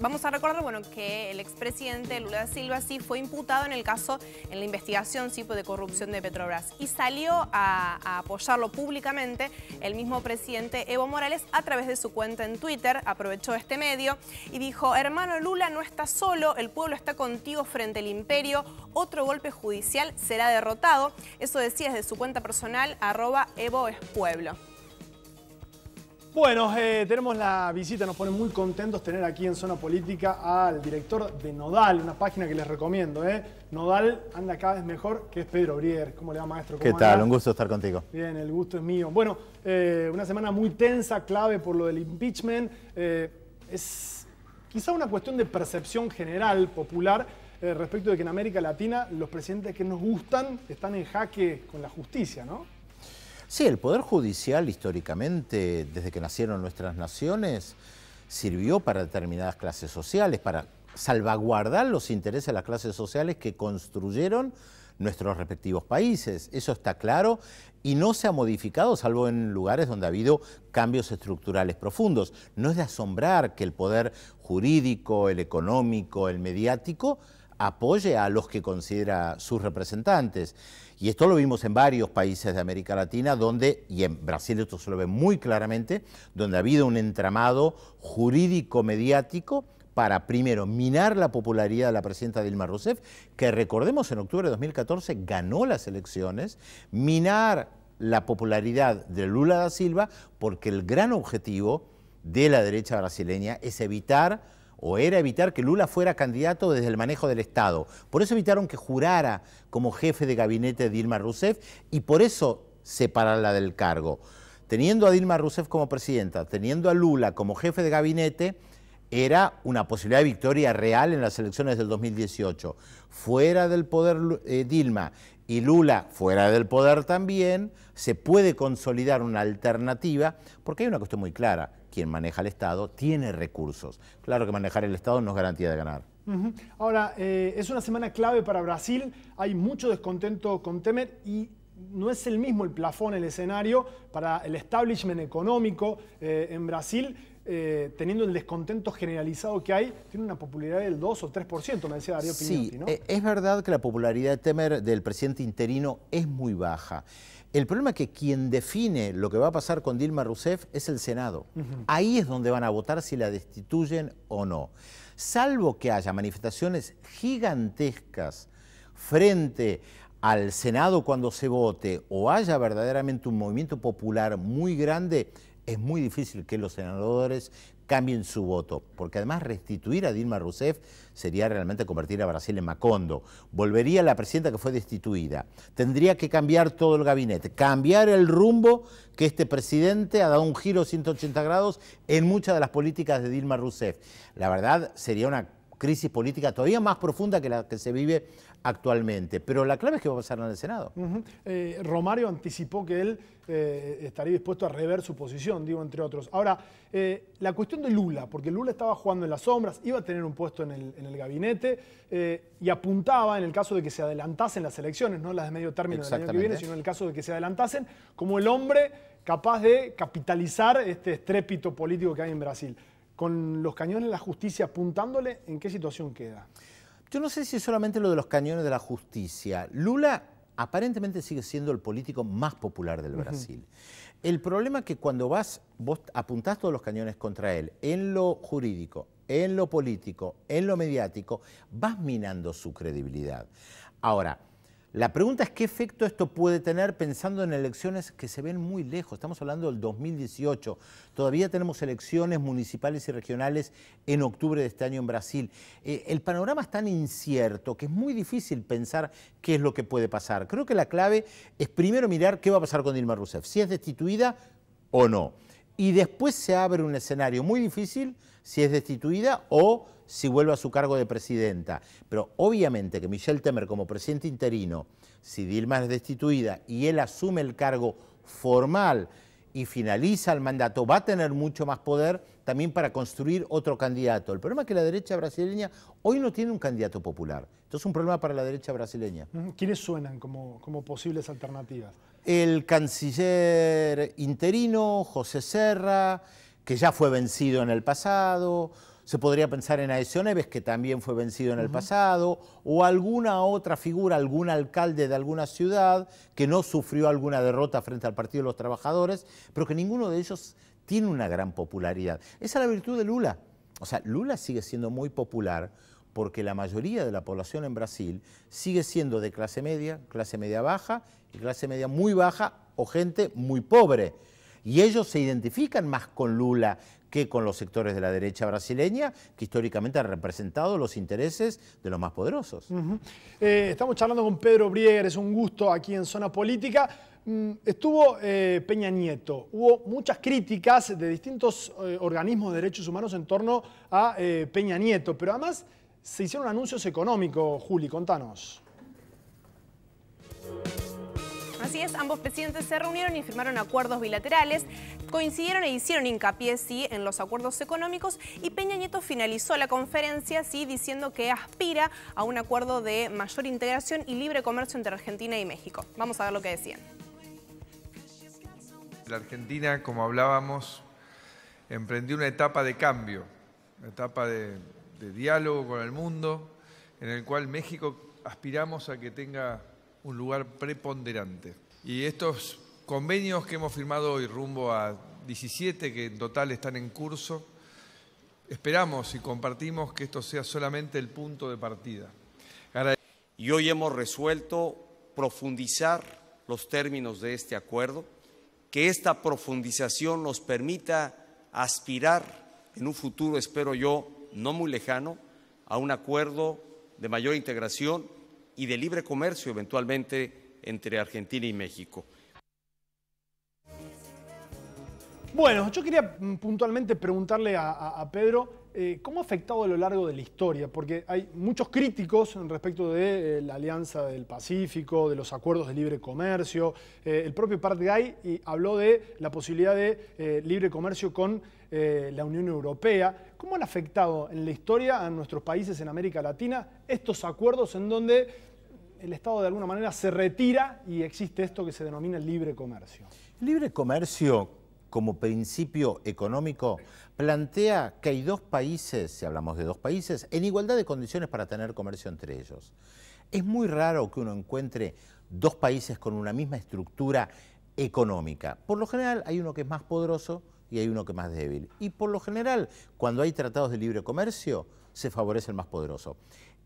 vamos a recordar, bueno, que el expresidente Lula da Silva sí fue imputado en el caso, en la investigación pues, de corrupción de Petrobras y salió a, apoyarlo públicamente el mismo presidente Evo Morales a través de su cuenta en Twitter, aprovechó este medio y dijo, hermano Lula no está solo, el pueblo está contigo frente al imperio, otro golpe judicial será derrotado. Eso decía desde su cuenta personal, arroba Evo es pueblo. Bueno, eh, tenemos la visita, nos ponen muy contentos tener aquí en Zona Política al director de Nodal, una página que les recomiendo. Eh. Nodal anda cada vez mejor, que es Pedro Brier. ¿Cómo le va, maestro? ¿Qué tal? Un gusto estar contigo. Bien, el gusto es mío. Bueno, eh, una semana muy tensa, clave por lo del impeachment. Eh, es quizá una cuestión de percepción general, popular, respecto de que en América Latina los presidentes que nos gustan están en jaque con la justicia, ¿no? Sí, el Poder Judicial históricamente, desde que nacieron nuestras naciones, sirvió para determinadas clases sociales, para salvaguardar los intereses de las clases sociales que construyeron nuestros respectivos países. Eso está claro y no se ha modificado, salvo en lugares donde ha habido cambios estructurales profundos. No es de asombrar que el poder jurídico, el económico, el mediático apoye a los que considera sus representantes. Y esto lo vimos en varios países de América Latina, donde, y en Brasil esto se lo ve muy claramente, donde ha habido un entramado jurídico-mediático para, primero, minar la popularidad de la presidenta Dilma Rousseff, que recordemos en octubre de 2014 ganó las elecciones, minar la popularidad de Lula da Silva, porque el gran objetivo de la derecha brasileña es evitar o era evitar que Lula fuera candidato desde el manejo del Estado. Por eso evitaron que jurara como jefe de gabinete de Dilma Rousseff y por eso separarla del cargo. Teniendo a Dilma Rousseff como presidenta, teniendo a Lula como jefe de gabinete, era una posibilidad de victoria real en las elecciones del 2018. Fuera del poder eh, Dilma y Lula fuera del poder también, se puede consolidar una alternativa, porque hay una cuestión muy clara quien maneja el Estado, tiene recursos. Claro que manejar el Estado no es garantía de ganar. Ahora, eh, es una semana clave para Brasil, hay mucho descontento con Temer y no es el mismo el plafón, el escenario para el establishment económico eh, en Brasil. Eh, teniendo el descontento generalizado que hay, tiene una popularidad del 2 o 3%, me decía Darío sí, es verdad que la popularidad de Temer del presidente interino es muy baja. El problema es que quien define lo que va a pasar con Dilma Rousseff es el Senado. Ahí es donde van a votar si la destituyen o no. Salvo que haya manifestaciones gigantescas frente al Senado cuando se vote o haya verdaderamente un movimiento popular muy grande, es muy difícil que los senadores cambien su voto, porque además restituir a Dilma Rousseff sería realmente convertir a Brasil en Macondo. Volvería la presidenta que fue destituida. Tendría que cambiar todo el gabinete, cambiar el rumbo que este presidente ha dado un giro 180 grados en muchas de las políticas de Dilma Rousseff. La verdad sería una crisis política todavía más profunda que la que se vive actualmente. Pero la clave es que va a pasar en el Senado. Eh, Romario anticipó que él eh, estaría dispuesto a rever su posición, digo, entre otros. Ahora, eh, la cuestión de Lula, porque Lula estaba jugando en las sombras, iba a tener un puesto en el, en el gabinete y apuntaba, en el caso de que se adelantasen las elecciones, no las de medio término del año que viene, sino en el caso de que se adelantasen, como el hombre capaz de capitalizar este estrépito político que hay en Brasil con los cañones de la justicia apuntándole, ¿en qué situación queda? Yo no sé si es solamente lo de los cañones de la justicia. Lula aparentemente sigue siendo el político más popular del Brasil. El problema es que cuando vas, vos apuntás todos los cañones contra él, en lo jurídico, en lo político, en lo mediático, vas minando su credibilidad. Ahora, la pregunta es qué efecto esto puede tener pensando en elecciones que se ven muy lejos. Estamos hablando del 2018. Todavía tenemos elecciones municipales y regionales en octubre de este año en Brasil. Eh, el panorama es tan incierto que es muy difícil pensar qué es lo que puede pasar. Creo que la clave es primero mirar qué va a pasar con Dilma Rousseff, si es destituida o no y después se abre un escenario muy difícil si es destituida o si vuelve a su cargo de presidenta. Pero obviamente que Michelle Temer como presidente interino, si Dilma es destituida y él asume el cargo formal y finaliza el mandato, va a tener mucho más poder también para construir otro candidato. El problema es que la derecha brasileña hoy no tiene un candidato popular. Esto es un problema para la derecha brasileña. ¿Quiénes suenan como, como posibles alternativas? El canciller interino, José Serra, que ya fue vencido en el pasado, se podría pensar en Aécio Neves, que también fue vencido en el pasado, o alguna otra figura, algún alcalde de alguna ciudad que no sufrió alguna derrota frente al Partido de los Trabajadores, pero que ninguno de ellos tiene una gran popularidad. Esa es la virtud de Lula. O sea, Lula sigue siendo muy popular porque la mayoría de la población en Brasil sigue siendo de clase media, clase media baja y clase media muy baja o gente muy pobre. Y ellos se identifican más con Lula que con los sectores de la derecha brasileña, que históricamente han representado los intereses de los más poderosos. Eh, estamos charlando con Pedro Brieger, es un gusto aquí en Zona Política. Mm, estuvo eh, Peña Nieto, hubo muchas críticas de distintos eh, organismos de derechos humanos en torno a Peña Nieto, pero además se hicieron anuncios económicos, Juli, contanos. Así es, ambos presidentes se reunieron y firmaron acuerdos bilaterales, coincidieron e hicieron hincapié, sí, en los acuerdos económicos y Peña Nieto finalizó la conferencia, sí, diciendo que aspira a un acuerdo de mayor integración y libre comercio entre Argentina y México. Vamos a ver lo que decían. La Argentina, como hablábamos, emprendió una etapa de cambio, una etapa de, de diálogo con el mundo, en el cual México aspiramos a que tenga un lugar preponderante. Y estos convenios que hemos firmado hoy, rumbo a 17 que en total están en curso, esperamos y compartimos que esto sea solamente el punto de partida. y hoy hemos resuelto profundizar los términos de este acuerdo, que esta profundización nos permita aspirar en un futuro, espero yo, no muy lejano, a un acuerdo de mayor integración y de libre comercio eventualmente entre Argentina y México. Bueno, yo quería mm, puntualmente preguntarle a, Pedro eh, cómo ha afectado a lo largo de la historia, porque hay muchos críticos respecto de eh, la Alianza del Pacífico, de los acuerdos de libre comercio. Eh, el propio y habló de la posibilidad de libre comercio con eh, la Unión Europea. ¿Cómo han afectado en la historia a nuestros países en América Latina estos acuerdos en donde el Estado de alguna manera se retira y existe esto que se denomina libre comercio? libre comercio como principio económico plantea que hay dos países, si hablamos de dos países, en igualdad de condiciones para tener comercio entre ellos. Es muy raro que uno encuentre dos países con una misma estructura económica. Por lo general hay uno que es más poderoso y hay uno que más débil. Y por lo general, cuando hay tratados de libre comercio, se favorece el más poderoso.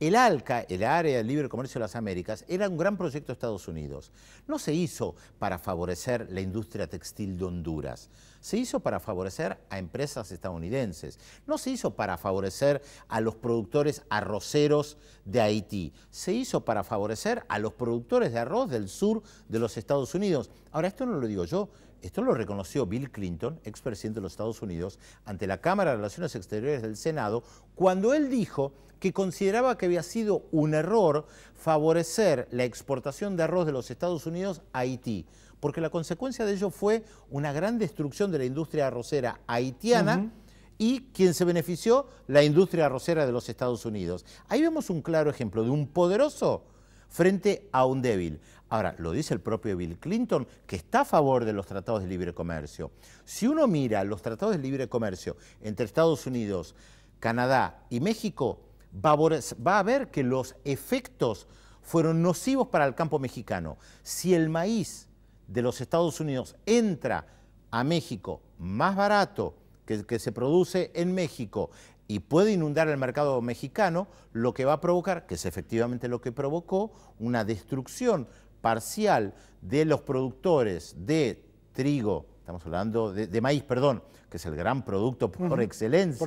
El ALCA, el Área de Libre Comercio de las Américas, era un gran proyecto de Estados Unidos. No se hizo para favorecer la industria textil de Honduras. Se hizo para favorecer a empresas estadounidenses. No se hizo para favorecer a los productores arroceros de Haití. Se hizo para favorecer a los productores de arroz del sur de los Estados Unidos. Ahora, esto no lo digo yo, esto lo reconoció Bill Clinton, expresidente de los Estados Unidos, ante la Cámara de Relaciones Exteriores del Senado, cuando él dijo que consideraba que había sido un error favorecer la exportación de arroz de los Estados Unidos a Haití, porque la consecuencia de ello fue una gran destrucción de la industria arrocera haitiana. Y quien se benefició, la industria arrocera de los Estados Unidos. Ahí vemos un claro ejemplo de un poderoso frente a un débil. Ahora, lo dice el propio Bill Clinton, que está a favor de los tratados de libre comercio. Si uno mira los tratados de libre comercio entre Estados Unidos, Canadá y México, va a ver que los efectos fueron nocivos para el campo mexicano. Si el maíz de los Estados Unidos entra a México más barato que, el que se produce en México y puede inundar el mercado mexicano, lo que va a provocar, que es efectivamente lo que provocó, una destrucción parcial de los productores de trigo, estamos hablando de, maíz, perdón, que es el gran producto por, excelencia,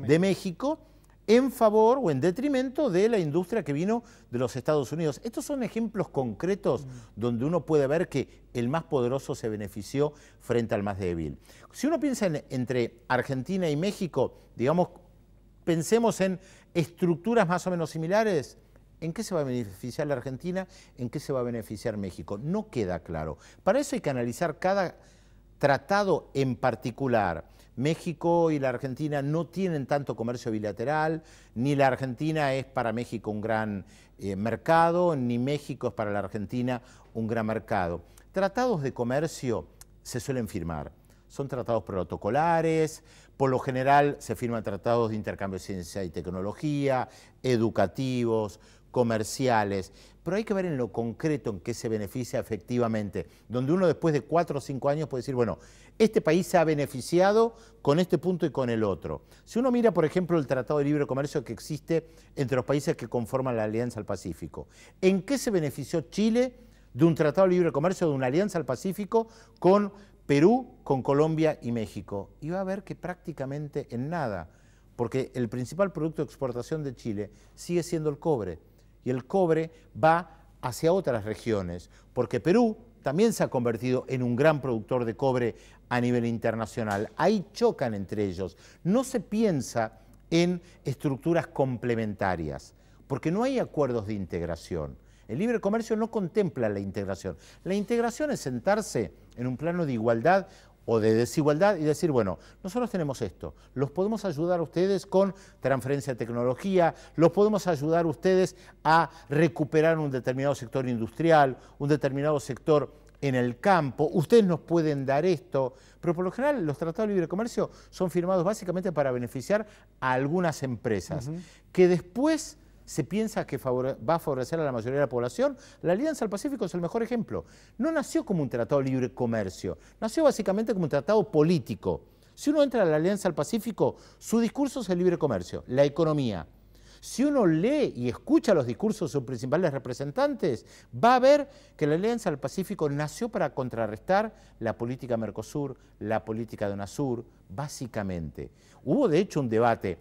de México, en favor o en detrimento de la industria que vino de los Estados Unidos. Estos son ejemplos concretos donde uno puede ver que el más poderoso se benefició frente al más débil. Si uno piensa entre Argentina y México, digamos, pensemos en estructuras más o menos similares, ¿en qué se va a beneficiar la Argentina? ¿En qué se va a beneficiar México? No queda claro. Para eso hay que analizar cada tratado en particular. México y la Argentina no tienen tanto comercio bilateral, ni la Argentina es para México un gran eh, mercado, ni México es para la Argentina un gran mercado. Tratados de comercio se suelen firmar son tratados protocolares, por lo general se firman tratados de intercambio de ciencia y tecnología, educativos, comerciales, pero hay que ver en lo concreto en qué se beneficia efectivamente, donde uno después de cuatro o cinco años puede decir, bueno, este país se ha beneficiado con este punto y con el otro. Si uno mira, por ejemplo, el Tratado de Libre Comercio que existe entre los países que conforman la Alianza al Pacífico, ¿en qué se benefició Chile de un Tratado de Libre Comercio, de una Alianza al Pacífico con Perú con Colombia y México. Y va a ver que prácticamente en nada, porque el principal producto de exportación de Chile sigue siendo el cobre. Y el cobre va hacia otras regiones, porque Perú también se ha convertido en un gran productor de cobre a nivel internacional. Ahí chocan entre ellos. No se piensa en estructuras complementarias, porque no hay acuerdos de integración. El libre comercio no contempla la integración. La integración es sentarse en un plano de igualdad o de desigualdad y decir, bueno, nosotros tenemos esto, los podemos ayudar a ustedes con transferencia de tecnología, los podemos ayudar a ustedes a recuperar un determinado sector industrial, un determinado sector en el campo, ustedes nos pueden dar esto, pero por lo general los tratados de libre comercio son firmados básicamente para beneficiar a algunas empresas, que después se piensa que va a favorecer a la mayoría de la población. La Alianza del Pacífico es el mejor ejemplo. No nació como un tratado de libre comercio, nació básicamente como un tratado político. Si uno entra a la Alianza del Pacífico, su discurso es el libre comercio, la economía. Si uno lee y escucha los discursos de sus principales representantes, va a ver que la Alianza del Pacífico nació para contrarrestar la política Mercosur, la política de UNASUR, básicamente. Hubo de hecho un debate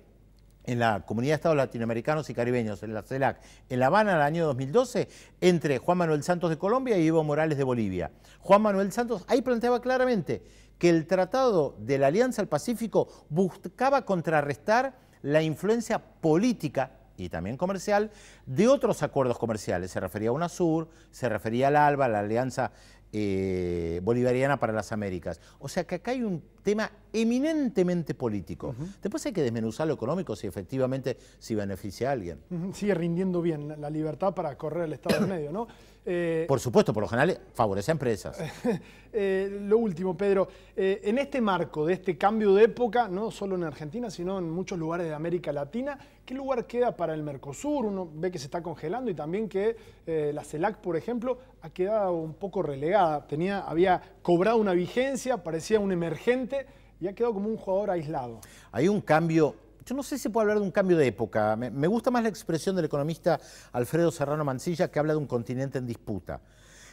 en la Comunidad de Estados Latinoamericanos y Caribeños, en la CELAC, en La Habana en el año 2012, entre Juan Manuel Santos de Colombia y Evo Morales de Bolivia. Juan Manuel Santos ahí planteaba claramente que el Tratado de la Alianza al Pacífico buscaba contrarrestar la influencia política y también comercial de otros acuerdos comerciales. Se refería a UNASUR, se refería al ALBA, la Alianza eh, bolivariana para las Américas. O sea que acá hay un tema eminentemente político. Después hay que desmenuzar lo económico si efectivamente si beneficia a alguien. Sigue rindiendo bien la, libertad para correr el Estado de medio, ¿no? Eh, por supuesto, por lo general favorece a empresas. Eh, lo último, Pedro, en este marco de este cambio de época, no solo en Argentina, sino en muchos lugares de América Latina, ¿Qué lugar queda para el Mercosur? Uno ve que se está congelando y también que eh, la CELAC, por ejemplo, ha quedado un poco relegada. Tenía, había cobrado una vigencia, parecía un emergente y ha quedado como un jugador aislado. Hay un cambio yo no sé si puedo hablar de un cambio de época. Me, me, gusta más la expresión del economista Alfredo Serrano Mancilla que habla de un continente en disputa.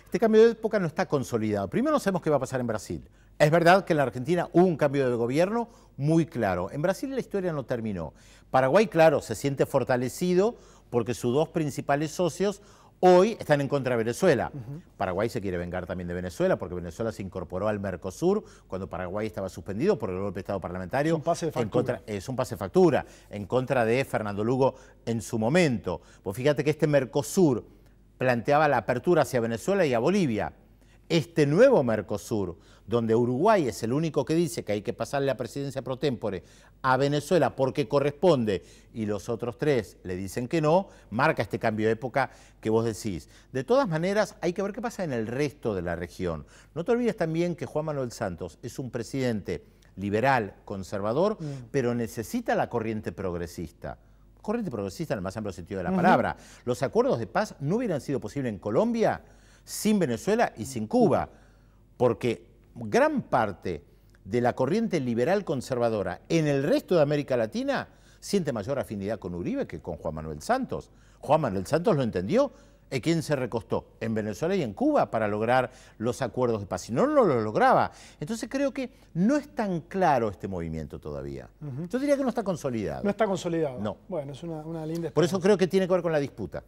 Este cambio de época no está consolidado. Primero no sabemos qué va a pasar en Brasil. Es verdad que en la Argentina hubo un cambio de gobierno muy claro. En Brasil la historia no terminó. Paraguay, claro, se siente fortalecido porque sus dos principales socios hoy están en contra de Venezuela. Paraguay se quiere vengar también de Venezuela porque Venezuela se incorporó al Mercosur cuando Paraguay estaba suspendido por el golpe de Estado parlamentario. Es un pase factura. En contra, es un pase de factura en contra de Fernando Lugo en su momento. Pues fíjate que este Mercosur planteaba la apertura hacia Venezuela y a Bolivia este nuevo Mercosur, donde Uruguay es el único que dice que hay que pasarle la presidencia pro tempore a Venezuela porque corresponde y los otros tres le dicen que no, marca este cambio de época que vos decís. De todas maneras, hay que ver qué pasa en el resto de la región. No te olvides también que Juan Manuel Santos es un presidente liberal, conservador, mm. pero necesita la corriente progresista corriente progresista en el más amplio sentido de la palabra. Los acuerdos de paz no hubieran sido posibles en Colombia sin Venezuela y sin Cuba, porque gran parte de la corriente liberal conservadora en el resto de América Latina siente mayor afinidad con Uribe que con Juan Manuel Santos. Juan Manuel Santos lo entendió eh, quién se recostó en Venezuela y en Cuba para lograr los acuerdos de paz. Si no, no lo lograba. Entonces creo que no es tan claro este movimiento todavía. Yo diría que no está consolidado. No está consolidado. No. Bueno, es una, una linda... Por eso creo que tiene que ver con la disputa.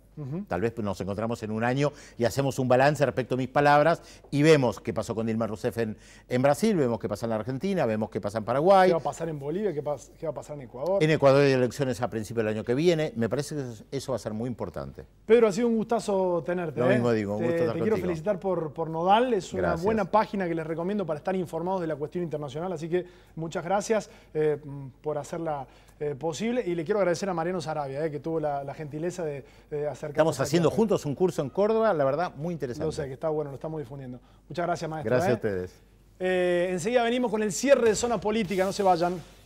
Tal vez nos encontramos en un año y hacemos un balance respecto a mis palabras y vemos qué pasó con Dilma Rousseff en, Brasil, vemos qué pasa en la Argentina, vemos qué pasa en Paraguay. ¿Qué va a pasar en Bolivia? ¿Qué, va a pasar en Ecuador? En Ecuador hay elecciones a principios del año que viene. Me parece que eso va a ser muy importante. Pedro, ha sido un gustazo tenerte. Lo ¿eh? un gusto Te, quiero felicitar por, por Nodal, es una buena página que les recomiendo para estar informados de la cuestión internacional, así que muchas gracias eh, por hacerla eh, posible. Y le quiero agradecer a Mariano Sarabia, que tuvo la, gentileza de, hacer. acercarnos. Estamos haciendo juntos un curso en Córdoba, la verdad, muy interesante. Lo sé, que está bueno, lo estamos difundiendo. Muchas gracias, maestro. Gracias a ustedes. enseguida venimos con el cierre de Zona Política, no se vayan.